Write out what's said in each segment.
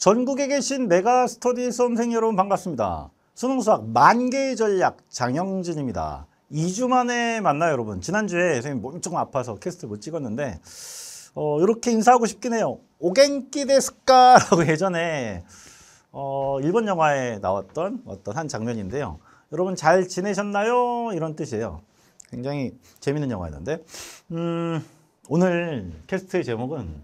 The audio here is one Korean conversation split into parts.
전국에 계신 메가스터디 수험생 여러분 반갑습니다. 수능수학 만개의 전략 장영진입니다. 2주 만에 만나요 여러분. 지난주에 선생님 몸이 조금 아파서 캐스트 못 찍었는데 어, 이렇게 인사하고 싶긴 해요. 오갱끼 데스까라고 예전에 어, 일본 영화에 나왔던 어떤 한 장면인데요. 여러분 잘 지내셨나요? 이런 뜻이에요. 굉장히 재밌는 영화였는데 음, 오늘 캐스트의 제목은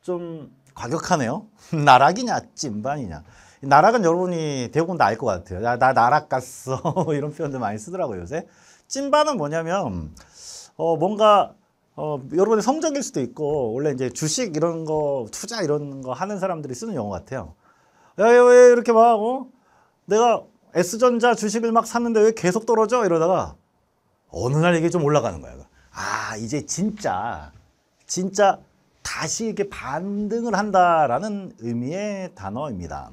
좀 과격하네요. 나락이냐 찐반이냐. 나락은 여러분이 대부분 다 알 것 같아요. 나, 나 나락 갔어 이런 표현들 많이 쓰더라고요 요새. 찐반은 뭐냐면 어, 뭔가 어, 여러분의 성적일 수도 있고 원래 이제 주식 이런 거 투자 이런 거 하는 사람들이 쓰는 용어 같아요. 야왜 이렇게 막 어? 내가 S전자 주식을 막 샀는데 왜 계속 떨어져? 이러다가 어느 날 이게 좀 올라가는 거야. 아 이제 진짜 진짜 다시 이게 반등을 한다라는 의미의 단어입니다.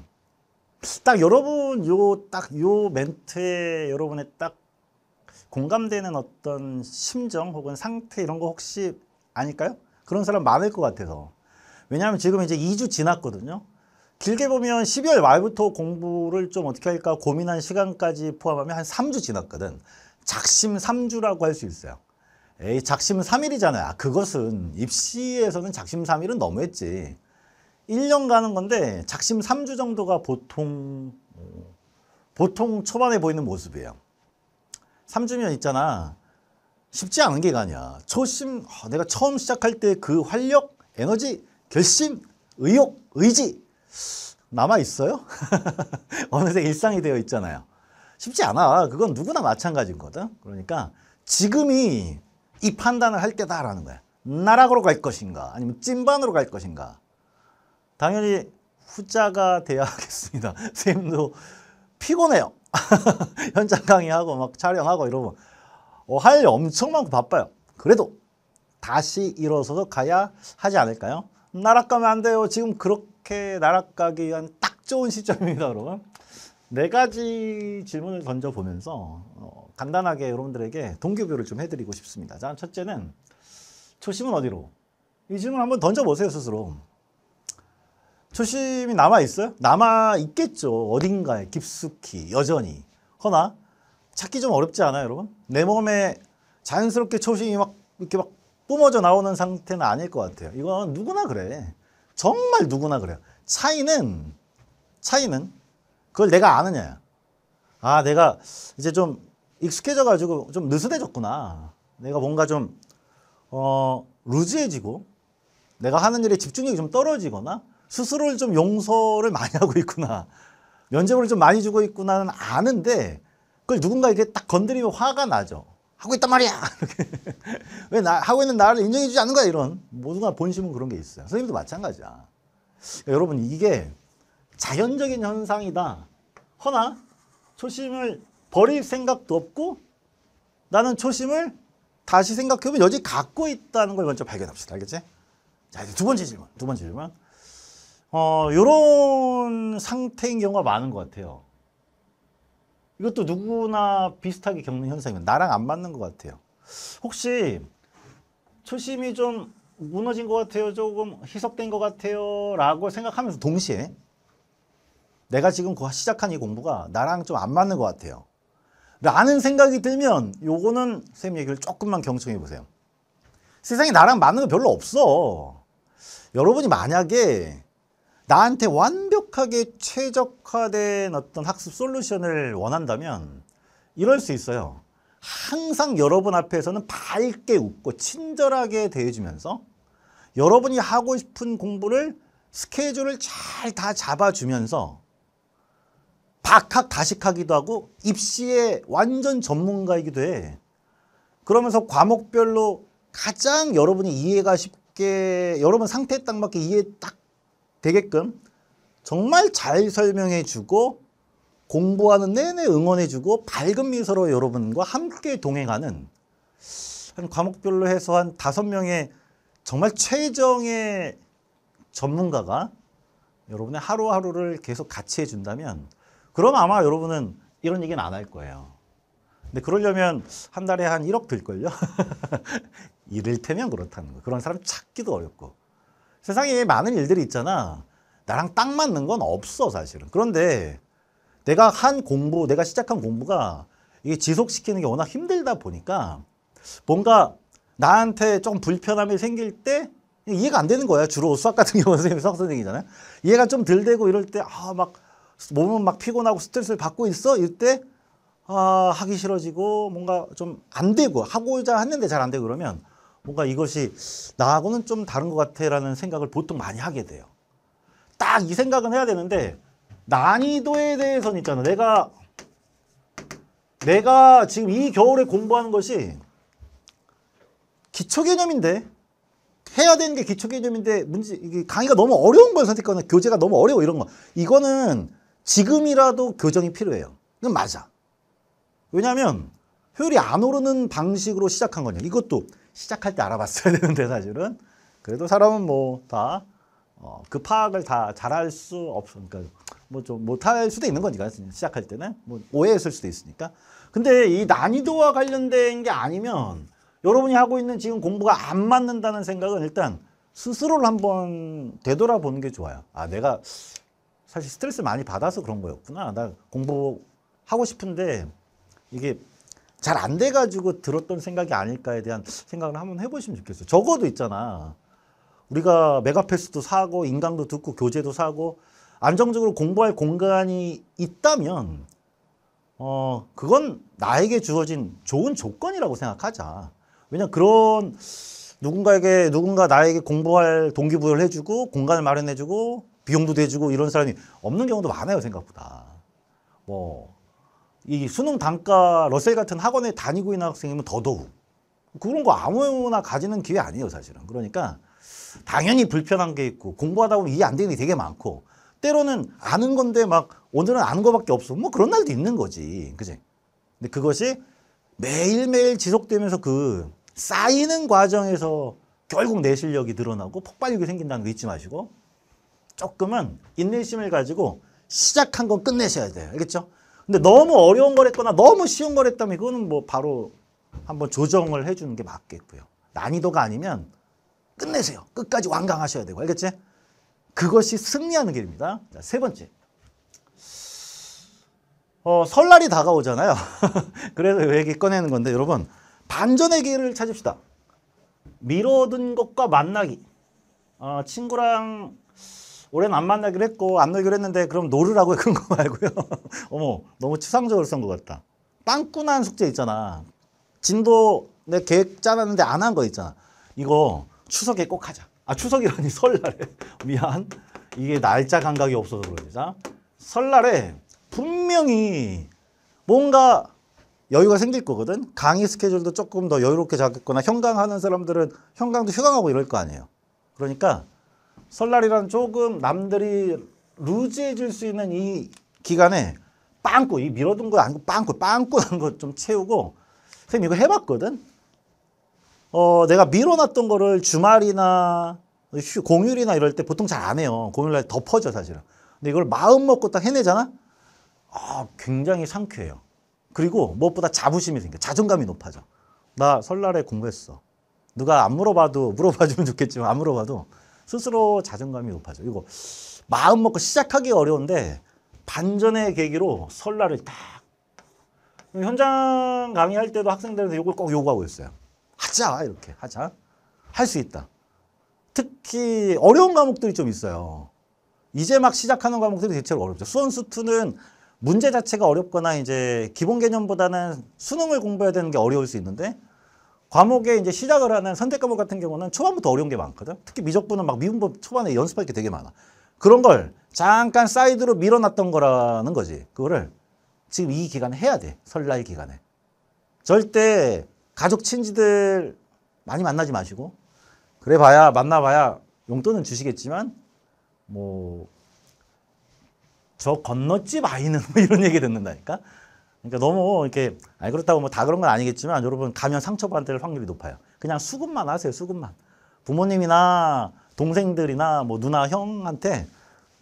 딱 여러분 요 딱 요 멘트에 여러분의 딱 공감되는 어떤 심정 혹은 상태 이런 거 혹시 아닐까요? 그런 사람 많을 것 같아서 왜냐하면 지금 이제 2주 지났거든요 길게 보면 12월 말부터 공부를 좀 어떻게 할까 고민한 시간까지 포함하면 한 3주 지났거든 작심 3주라고 할 수 있어요 에이 작심 3일이잖아요. 아, 그것은 입시에서는 작심 3일은 너무했지. 1년 가는 건데 작심 3주 정도가 보통 어, 보통 초반에 보이는 모습이에요. 3주면 있잖아. 쉽지 않은 기간이야. 초심, 아, 내가 처음 시작할 때 그 활력, 에너지, 결심, 의욕, 의지 남아있어요? 어느새 일상이 되어 있잖아요. 쉽지 않아. 그건 누구나 마찬가지인 거든. 그러니까 지금이 이 판단을 할 때다라는 거야. 나락으로 갈 것인가 아니면 찐반으로 갈 것인가 당연히 후자가 돼야겠습니다. 선생님도 피곤해요. 현장 강의하고 막 촬영하고 이러면 어, 할일 엄청 많고 바빠요. 그래도 다시 일어서서 가야 하지 않을까요? 나락 가면 안 돼요. 지금 그렇게 나락 가기 한딱 좋은 시점입니다, 여러분. 네 가지 질문을 던져보면서 어, 간단하게 여러분들에게 동기부여를 좀 해드리고 싶습니다. 자, 첫째는 초심은 어디로? 이 질문 한번 던져보세요, 스스로. 초심이 남아있어요? 남아있겠죠. 어딘가에 깊숙이, 여전히. 허나 찾기 좀 어렵지 않아요, 여러분? 내 몸에 자연스럽게 초심이 막 이렇게 막 뿜어져 나오는 상태는 아닐 것 같아요. 이건 누구나 그래. 정말 누구나 그래요. 차이는, 차이는 그걸 내가 아느냐. 아, 내가 이제 좀 익숙해져가지고 좀 느슨해졌구나. 내가 뭔가 좀, 어, 루즈해지고, 내가 하는 일에 집중력이 좀 떨어지거나, 스스로를 좀 용서를 많이 하고 있구나. 면접을 좀 많이 주고 있구나는 아는데, 그걸 누군가 이렇게 딱 건드리면 화가 나죠. 하고 있단 말이야! 왜 나, 하고 있는 나를 인정해주지 않는 거야, 이런. 모두가 본심은 그런 게 있어요. 선생님도 마찬가지야. 그러니까 여러분, 이게 자연적인 현상이다. 허나 초심을 버릴 생각도 없고 나는 초심을 다시 생각해보면 여지 갖고 있다는 걸 먼저 발견합시다. 알겠지? 자, 두 번째 질문. 두 번째 질문. 어, 요런 상태인 경우가 많은 것 같아요. 이것도 누구나 비슷하게 겪는 현상입니 나랑 안 맞는 것 같아요. 혹시 초심이 좀 무너진 것 같아요. 조금 희석된 것 같아요. 라고 생각하면서 동시에 내가 지금 그 시작한 이 공부가 나랑 좀 안 맞는 것 같아요. 라는 생각이 들면 요거는 선생님 얘기를 조금만 경청해 보세요. 세상에 나랑 맞는 거 별로 없어. 여러분이 만약에 나한테 완벽하게 최적화된 어떤 학습 솔루션을 원한다면 이럴 수 있어요. 항상 여러분 앞에서는 밝게 웃고 친절하게 대해주면서 여러분이 하고 싶은 공부를 스케줄을 잘 다 잡아주면서 박학 다식하기도 하고 입시의 완전 전문가이기도 해. 그러면서 과목별로 가장 여러분이 이해가 쉽게 여러분 상태에 딱 맞게 이해 딱 되게끔 정말 잘 설명해 주고 공부하는 내내 응원해 주고 밝은 미소로 여러분과 함께 동행하는 한 과목별로 해서 한 다섯 명의 정말 최정의 전문가가 여러분의 하루하루를 계속 같이 해준다면 그럼 아마 여러분은 이런 얘기는 안 할 거예요. 근데 그러려면 한 달에 한 1억 들걸요? 이를테면 그렇다는 거예요. 그런 사람 찾기도 어렵고. 세상에 많은 일들이 있잖아. 나랑 딱 맞는 건 없어, 사실은. 그런데 내가 한 공부, 내가 시작한 공부가 이게 지속시키는 게 워낙 힘들다 보니까 뭔가 나한테 좀 불편함이 생길 때 이해가 안 되는 거야. 주로 수학 같은 경우는 수학 선생님이잖아요. 이해가 좀 덜 되고 이럴 때, 아, 막 몸은 막 피곤하고 스트레스를 받고 있어 이때 아, 하기 싫어지고 뭔가 좀 안 되고 하고자 했는데 잘 안 되고 그러면 뭔가 이것이 나하고는 좀 다른 것 같아라는 생각을 보통 많이 하게 돼요. 딱 이 생각은 해야 되는데 난이도에 대해서는 있잖아. 내가 내가 지금 이 겨울에 공부하는 것이 기초 개념인데 해야 되는 게 기초 개념인데 문제 이게 강의가 너무 어려운 걸 선택하거나 교재가 너무 어려워 이런 거 이거는 지금이라도 교정이 필요해요. 는 맞아. 왜냐하면 효율이 안 오르는 방식으로 시작한 거냐. 이것도 시작할 때 알아봤어야 되는데 사실은. 그래도 사람은 뭐다 어, 그 파악을 다 잘할 수 없으니까 그러니까 뭐 좀 못할 수도 있는 거니까 시작할 때는 뭐 오해했을 수도 있으니까 근데 이 난이도와 관련된 게 아니면 여러분이 하고 있는 지금 공부가 안 맞는다는 생각은 일단 스스로를 한번 되돌아보는 게 좋아요 아 내가 사실 스트레스 많이 받아서 그런 거였구나. 나 공부하고 싶은데 이게 잘 안 돼가지고 들었던 생각이 아닐까에 대한 생각을 한번 해보시면 좋겠어요. 적어도 있잖아. 우리가 메가패스도 사고 인강도 듣고 교재도 사고 안정적으로 공부할 공간이 있다면 어 그건 나에게 주어진 좋은 조건이라고 생각하자. 왜냐 그런 누군가에게 누군가 나에게 공부할 동기부여를 해주고 공간을 마련해주고 비용도 대주고 이런 사람이 없는 경우도 많아요 생각보다. 뭐 이 수능 단가 러셀 같은 학원에 다니고 있는 학생이면 더더욱 그런 거 아무나 가지는 기회 아니에요 사실은. 그러니까 당연히 불편한 게 있고 공부하다 보면 이해 안 되는 게 되게 많고 때로는 아는 건데 막 오늘은 아는 거밖에 없어. 뭐 그런 날도 있는 거지. 그지? 근데 그것이 매일매일 지속되면서 그 쌓이는 과정에서 결국 내 실력이 늘어나고 폭발력이 생긴다는 거 잊지 마시고 조금은 인내심을 가지고 시작한 건 끝내셔야 돼요. 알겠죠? 근데 너무 어려운 걸 했거나 너무 쉬운 걸 했다면 이거는 뭐 바로 한번 조정을 해주는 게 맞겠고요. 난이도가 아니면 끝내세요. 끝까지 완강하셔야 되고 알겠지? 그것이 승리하는 길입니다. 자, 세 번째. 어, 설날이 다가오잖아요. 그래서 이 얘기 꺼내는 건데 여러분 반전의 길을 찾읍시다. 미뤄둔 것과 만나기. 어, 친구랑 올해는 안 만나기로 했고 안 놀기로 했는데 그럼 노르라고 그거 말고요. 어머 너무 추상적으로 쓴 것 같다. 빵꾸난 숙제 있잖아. 진도 내 계획 짜놨는데 안 한 거 있잖아. 이거 추석에 꼭 하자. 아 추석이라니 설날에 미안. 이게 날짜 감각이 없어서 그러지. 자 설날에 분명히 뭔가 여유가 생길 거거든. 강의 스케줄도 조금 더 여유롭게 잡겠거나 현강하는 사람들은 현강도 휴강하고 이럴 거 아니에요. 그러니까 설날이란 조금 남들이 루즈해질 수 있는 이 기간에 빵꾸 이 밀어둔 거 아니고 빵꾸 빵꾸 난거좀 채우고 선생님 이거 해봤거든 어 내가 밀어놨던 거를 주말이나 휴, 공휴일이나 이럴 때 보통 잘 안 해요 공휴일날 덮어져 사실은 근데 이걸 마음 먹고 딱 해내잖아 아 굉장히 상쾌해요 그리고 무엇보다 자부심이 생겨 자존감이 높아져 나 설날에 공부했어 누가 안 물어봐도 물어봐주면 좋겠지만 안 물어봐도 스스로 자존감이 높아져. 이거 마음 먹고 시작하기 어려운데 반전의 계기로 설날을 딱 현장 강의할 때도 학생들한테 이걸 꼭 요구하고 있어요. 하자 이렇게 하자. 할 수 있다. 특히 어려운 과목들이 좀 있어요. 이제 막 시작하는 과목들이 대체로 어렵죠. 수원 수투는 문제 자체가 어렵거나 이제 기본 개념보다는 수능을 공부해야 되는 게 어려울 수 있는데 과목에 이제 시작을 하는 선택 과목 같은 경우는 초반부터 어려운 게 많거든. 특히 미적분은 막 미분법 초반에 연습할 게 되게 많아. 그런 걸 잠깐 사이드로 밀어놨던 거라는 거지. 그거를 지금 이 기간에 해야 돼. 설날 기간에. 절대 가족 친지들 많이 만나지 마시고 그래 봐야 만나봐야 용돈은 주시겠지만 뭐 저 건너집 아이는 뭐 이런 얘기 듣는다니까 그러니까 너무 이렇게 아니 그렇다고 뭐 다 그런 건 아니겠지만 여러분 가면 상처받을 확률이 높아요. 그냥 수급만 하세요. 수급만. 부모님이나 동생들이나 뭐 누나 형한테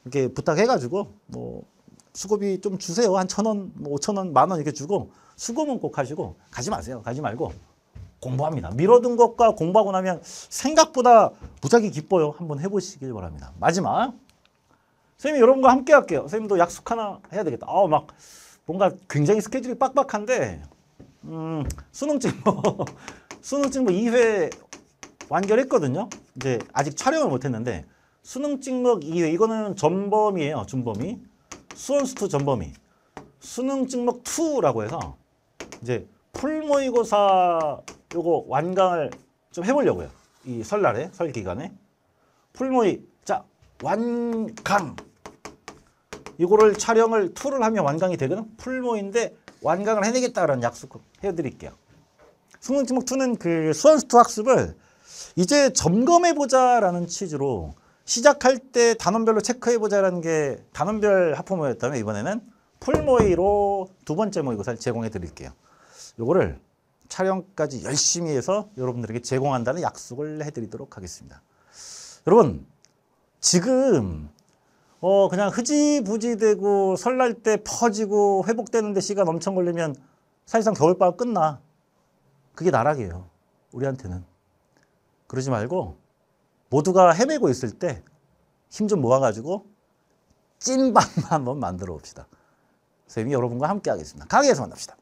이렇게 부탁해가지고 뭐 수급이 좀 주세요. 한 천 원, 뭐 오천 원, 만 원 이렇게 주고 수급은 꼭 하시고 가지 마세요. 가지 말고 공부합니다. 미뤄둔 것과 공부하고 나면 생각보다 무작위 기뻐요. 한번 해보시길 바랍니다. 마지막 선생님 여러분과 함께 할게요. 선생님도 약속 하나 해야 되겠다. 아막 우 뭔가 굉장히 스케줄이 빡빡한데 음, 수능 찍뭐 수능 찍뭐 2회 완결했거든요. 이제 아직 촬영을 못했는데 수능 찍먹 뭐 2회 이거는 전범이에요. 전범이 수원수투 전범이 수능 찍먹 뭐 2라고 해서 이제 풀모의고사 요거 완강을 좀 해보려고요. 이 설날에 설 기간에 풀모의 자 완강 이거를 촬영을 툴를 하면 완강이 되거든 풀모인데 완강을 해내겠다라는 약속 해드릴게요 수능 지목 2는 그 수완수투 학습을 이제 점검해보자라는 취지로 시작할 때 단원별로 체크해보자라는 게 단원별 하프모였다면 이번에는 풀모의로 두 번째 모의고사를 제공해드릴게요 요거를 촬영까지 열심히 해서 여러분들에게 제공한다는 약속을 해드리도록 하겠습니다 여러분 지금 어 그냥 흐지부지 되고 설날 때 퍼지고 회복되는데 시간 엄청 걸리면 사실상 겨울방학 끝나. 그게 나락이에요. 우리한테는. 그러지 말고 모두가 헤매고 있을 때 힘 좀 모아가지고 찐밤만 한번 만들어 봅시다. 선생님이 여러분과 함께 하겠습니다. 강의에서 만납시다.